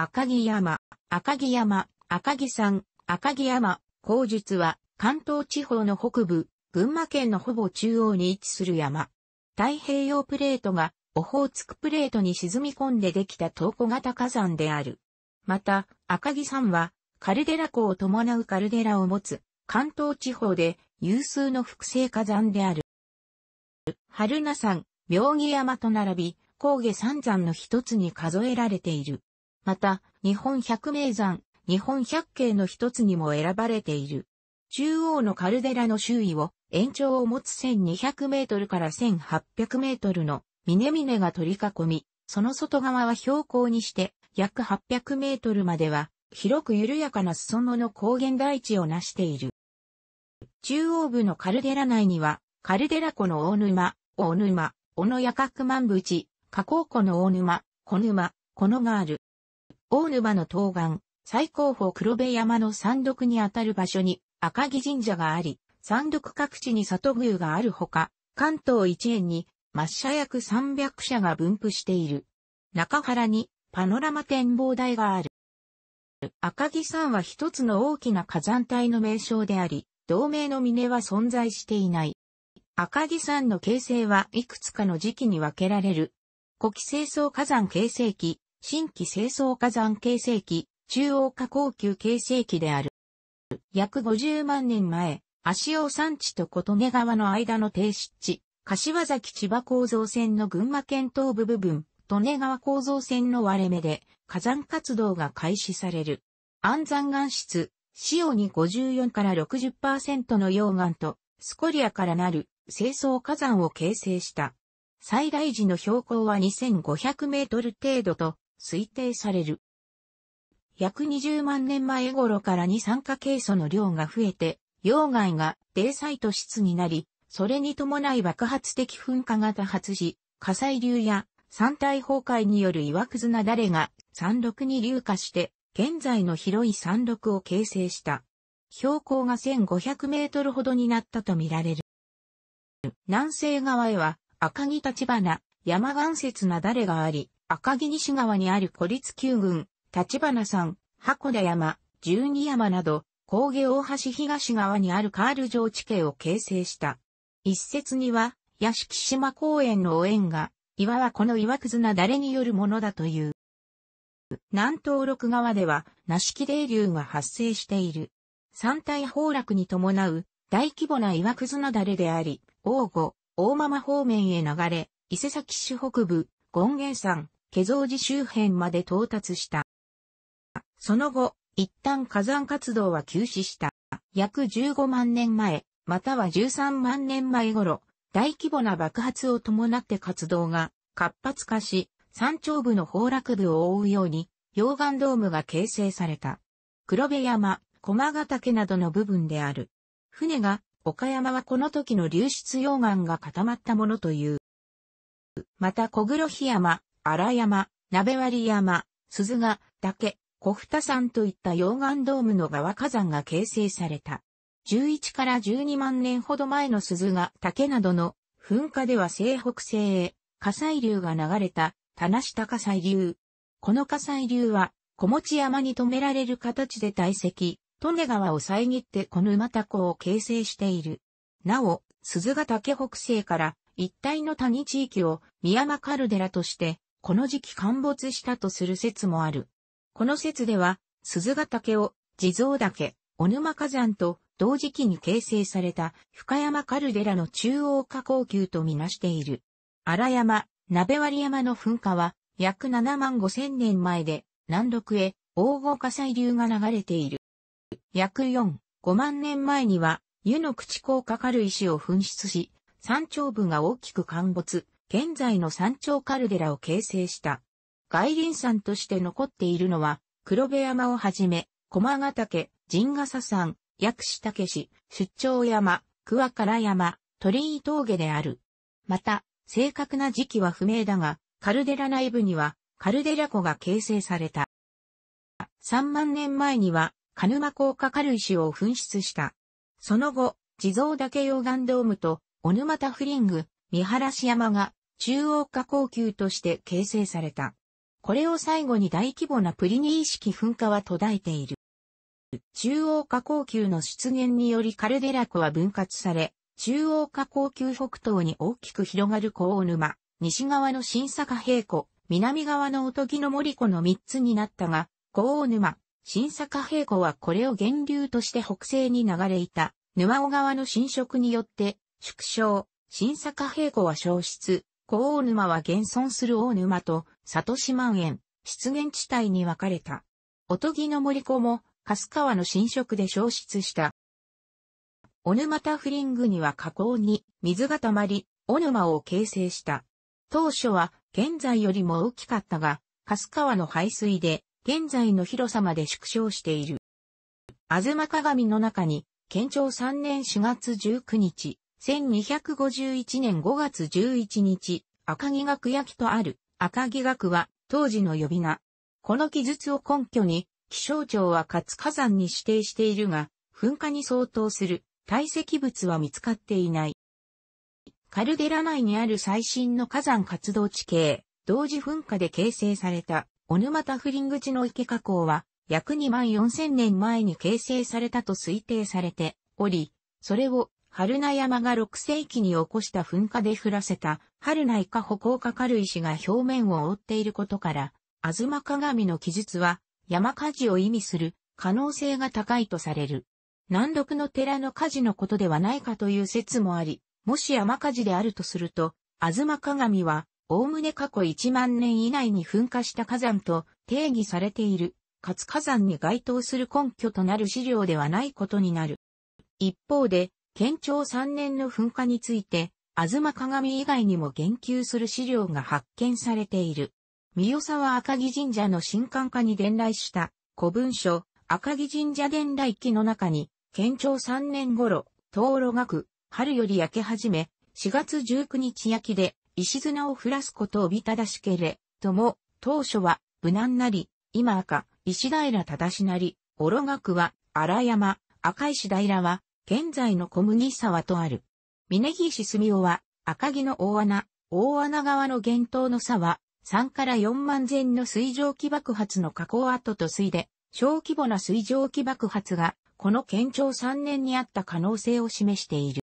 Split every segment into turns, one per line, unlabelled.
赤城山、赤城山、赤城山、赤城山、口述は関東地方の北部、群馬県のほぼ中央に位置する山。太平洋プレートがオホーツクプレートに沈み込んでできた投庫型火山である。また、赤城山はカルデラ湖を伴うカルデラを持つ関東地方で有数の複製火山である。春名山、妙義山と並び、高下三山の一つに数えられている。また、日本百名山、日本百景の一つにも選ばれている。中央のカルデラの周囲を延長を持つ1200メートルから1800メートルの峰々が取り囲み、その外側は標高にして約800メートルまでは広く緩やかな裾野の高原大地を成している。中央部のカルデラ内には、カルデラ湖の大沼、大沼、小野屋角万淵、河口湖の大沼、小沼、小野がある。大沼の東岸、最高峰黒部山の山麓にあたる場所に赤城神社があり、山麓各地に里宮があるほか、関東一円に抹茶約300社が分布している。中原にパノラマ展望台がある。赤城山は一つの大きな火山帯の名称であり、同名の峰は存在していない。赤城山の形成はいくつかの時期に分けられる。古気清掃火山形成期、新規清掃火山形成期、中央下降級形成期である。約50万年前、足尾山地と琴音川の間の低湿地、柏崎千葉構造線の群馬県東部部分、利根川構造線の割れ目で火山活動が開始される。安山岩質、潮に54から60%の溶岩とスコリアからなる清掃火山を形成した。最大時の標高は2500メートル程度と推定される。約20万年前頃から二酸化ケイ素の量が増えて、溶害が低サイト質になり、それに伴い爆発的噴火が多発し、火砕流や山体崩壊による岩屑なだれが山麓に流化して、現在の広い山麓を形成した。標高が1500メートルほどになったとみられる。南西側へは赤木立花、山岩節なだれがあり、赤城西側にある孤立旧郡、立花山、箱田山、十二山など、高下大橋東側にあるカール城地形を形成した。一説には、屋敷島公園の応援が、岩はこの岩くずなだれによるものだという。南東六側では、梨木霊泥流が発生している。山体崩落に伴う、大規模な岩くずなだれであり、王後、大間方面へ流れ、伊勢崎市北部、権現山、ゾウ寺周辺まで到達した。その後、一旦火山活動は休止した。約15万年前、または13万年前頃、大規模な爆発を伴って活動が活発化し、山頂部の崩落部を覆うように、溶岩ドームが形成された。黒部山、駒ヶ岳などの部分である。船が、岡山はこの時の流出溶岩が固まったものという。また小黒日山、荒山、鍋割山、鈴ヶ、岳、小二山といった溶岩ドームの側火山が形成された。11から12万年ほど前の鈴ヶ、岳などの噴火では西北西へ火砕流が流れた、棚下火砕流。この火砕流は、小持山に止められる形で堆積、利根川を遮ってこの馬田湖を形成している。なお、鈴ヶ岳北西から一帯の谷地域を宮間カルデラとしてこの時期陥没したとする説もある。この説では、鈴ヶ岳を、地蔵岳、小沼火山と同時期に形成された深山カルデラの中央下降級とみなしている。荒山、鍋割山の噴火は約7万5千年前で南麓へ黄金火砕流が流れている。約4、5万年前には湯の口口かかる石を噴出し、山頂部が大きく陥没、現在の山頂カルデラを形成した。外輪山として残っているのは、黒部山をはじめ、駒ヶ岳、ヶ笠山、薬師岳市、出張山、桑原山、鳥居峠である。また、正確な時期は不明だが、カルデラ内部には、カルデラ湖が形成された。3万年前には、鹿沼高か軽石を噴出した。その後、地蔵岳溶岩ドームと、小沼タフリング、見晴山が中央下高級として形成された。これを最後に大規模なプリニー式噴火は途絶えている。中央下高級の出現によりカルデラ湖は分割され、中央下高級北東に大きく広がる高尾沼、西側の新坂平湖、南側のおとぎの森湖の3つになったが、高尾沼、新坂平湖はこれを源流として北西に流れいた、沼尾川の浸食によって、縮小、新坂平湖は消失、小大沼は現存する大沼と里島園、湿原地帯に分かれた。おとぎの森子も、春川の浸食で消失した。小沼タフリングには河口に水が溜まり、小沼を形成した。当初は現在よりも大きかったが、春川の排水で現在の広さまで縮小している。あずま鏡の中に、県庁3年4月19日、1251年5月11日、赤木学焼とある、赤木学は当時の呼び名。この記述を根拠に、気象庁は活火山に指定しているが、噴火に相当する堆積物は見つかっていない。カルデラ内にある最新の火山活動地形、同時噴火で形成された、オヌマタフリン口の池加工は、約2万4000年前に形成されたと推定されており、それを春名山が6世紀に起こした噴火で降らせた、春名か歩行か軽石が表面を覆っていることから、吾妻鏡の記述は、山火事を意味する可能性が高いとされる。南独の寺の火事のことではないかという説もあり、もし山火事であるとすると、吾妻鏡は、おおむね過去1万年以内に噴火した火山と定義されている、かつ火山に該当する根拠となる資料ではないことになる。一方で、県庁3年の噴火について、あずま鏡以外にも言及する資料が発見されている。三代沢赤城神社の新館化に伝来した古文書赤城神社伝来記の中に、県庁3年頃、灯路学、春より焼け始め、4月19日焼きで、石綱を降らすことをびただしけれ、とも、当初は、無難なり、今赤、石平正なり、おろ学は、荒山、赤石平は、現在の小麦沢とある。峯岸澄夫は、赤城の大穴、大穴川の源頭の沢、3から4万前の水蒸気爆発の加工跡と推で、小規模な水蒸気爆発が、この県庁3年にあった可能性を示している。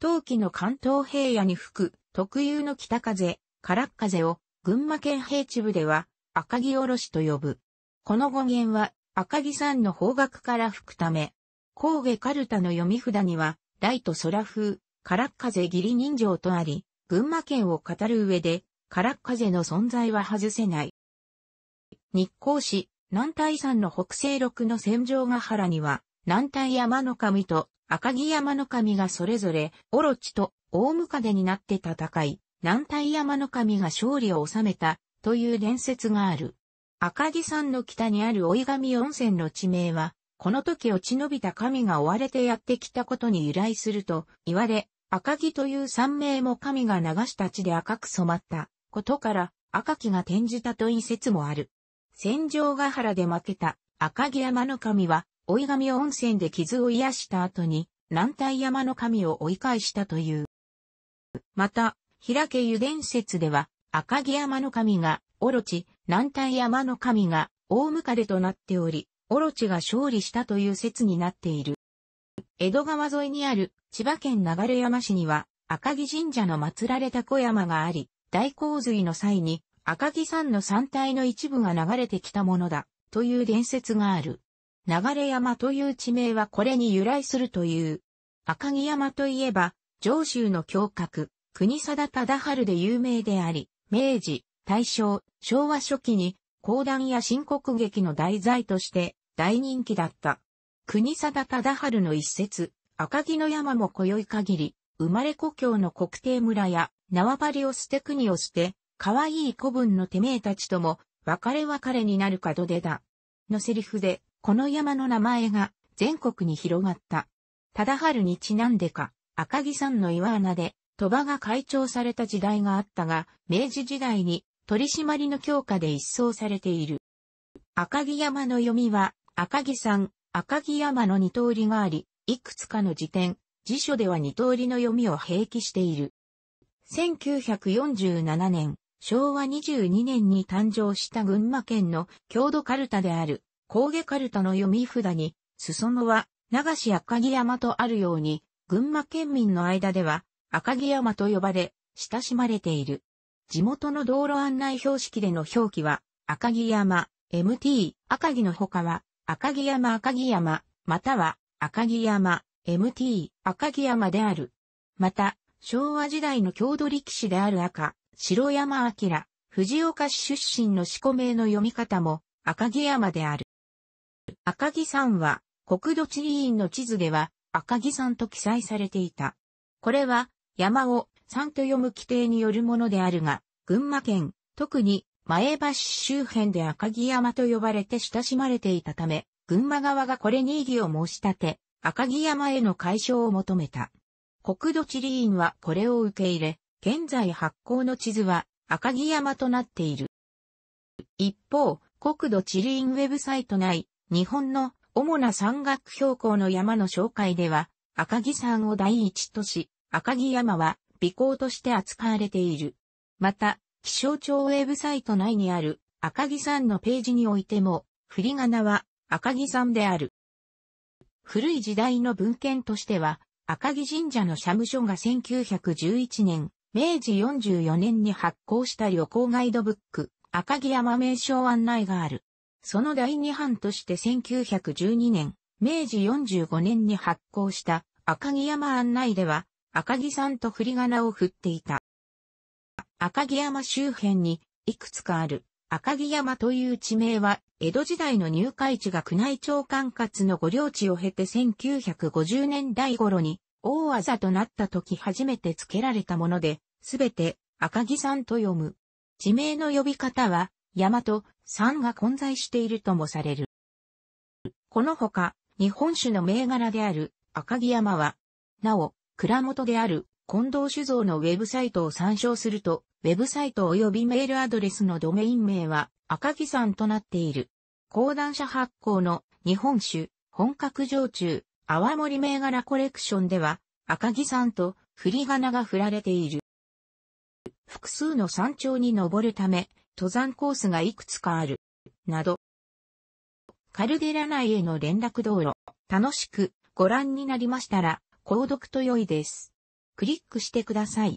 冬季の関東平野に吹く特有の北風、空っ風を群馬県平地部では赤城おろしと呼ぶ。この語源は赤城山の方角から吹くため、神戸カルタの読み札には、大と空風、空っ風義理人情とあり、群馬県を語る上で、空っ風の存在は外せない。日光市、南大山の北西麓の戦場ヶ原には、南大山の神と赤城山の神がそれぞれ、オロチと大ムカデになって戦い、南大山の神が勝利を収めた、という伝説がある。赤木山の北にある老神温泉の地名は、この時落ち延びた神が追われてやってきたことに由来すると言われ、赤木という三名も神が流した地で赤く染まったことから赤木が転じたという説もある。戦場ヶ原で負けた赤木山の神は、追神温泉で傷を癒した後に、南大山の神を追い返したという。また、平家油伝説では、赤木山の神が、おろち、南大山の神が、大向かれとなっており、オロチが勝利したという説になっている。江戸川沿いにある千葉県流山市には赤城神社の祀られた小山があり、大洪水の際に赤城山の山体の一部が流れてきたものだという伝説がある。流山という地名はこれに由来するという。赤城山といえば、上州の教郭、国定忠春で有名であり、明治、大正、昭和初期に、講談や新国劇の題材として、大人気だった。国定忠春の一節、赤城の山も今宵限り、生まれ故郷の国定村や、縄張りを捨て国を捨て、可愛い子分のてめえたちとも、別れ別れになる門出だ。のセリフで、この山の名前が全国に広がった。忠春にちなんでか、赤城山の岩穴で、鳥羽が開庁された時代があったが、明治時代に取り締まりの強化で一掃されている。赤城山の読みは、赤木山、赤木山の二通りがあり、いくつかの辞典、辞書では二通りの読みを併記している。1947年、昭和22年に誕生した群馬県の郷土カルタである、高下カルタの読み札に、裾野は、流し赤木山とあるように、群馬県民の間では、赤木山と呼ばれ、親しまれている。地元の道路案内標識での表記は、赤木山、MT、赤木の他は、赤城山赤城山、または赤城山、MT、赤城山である。また、昭和時代の郷土力士である赤、白山明、藤岡市出身の四股名の読み方も赤城山である。赤城山は国土地理院の地図では赤城山と記載されていた。これは山を山と読む規定によるものであるが、群馬県、特に前橋周辺で赤城山と呼ばれて親しまれていたため、群馬側がこれに異議を申し立て、赤城山への解消を求めた。国土地理院はこれを受け入れ、現在発行の地図は赤城山となっている。一方、国土地理院ウェブサイト内、日本の主な山岳標高の山の紹介では、赤城山を第一とし、赤城山は備行として扱われている。また、気象庁ウェブサイト内にある赤木山のページにおいても、振り仮名は赤木山である。古い時代の文献としては、赤木神社の社務所が1911年、明治44年に発行した旅行ガイドブック、赤木山名称案内がある。その第二版として1912年、明治45年に発行した赤木山案内では、赤木山と振り仮名を振っていた。赤城山周辺にいくつかある赤城山という地名は江戸時代の入会地が宮内庁管轄の御領地を経て1950年代頃に大あざとなった時初めて付けられたもので、すべて赤城山と読む。地名の呼び方は山と山が混在しているともされる。このほか日本酒の銘柄である赤城山は、なお、蔵元である近藤酒造のウェブサイトを参照すると、ウェブサイト及びメールアドレスのドメイン名は赤木山となっている。講談社発行の日本酒、本格常駐、泡盛銘柄コレクションでは赤木山と振り仮名が振られている。複数の山頂に登るため、登山コースがいくつかある、など。カルデラ内への連絡道路、楽しくご覧になりましたら、購読と良いです。クリックしてください。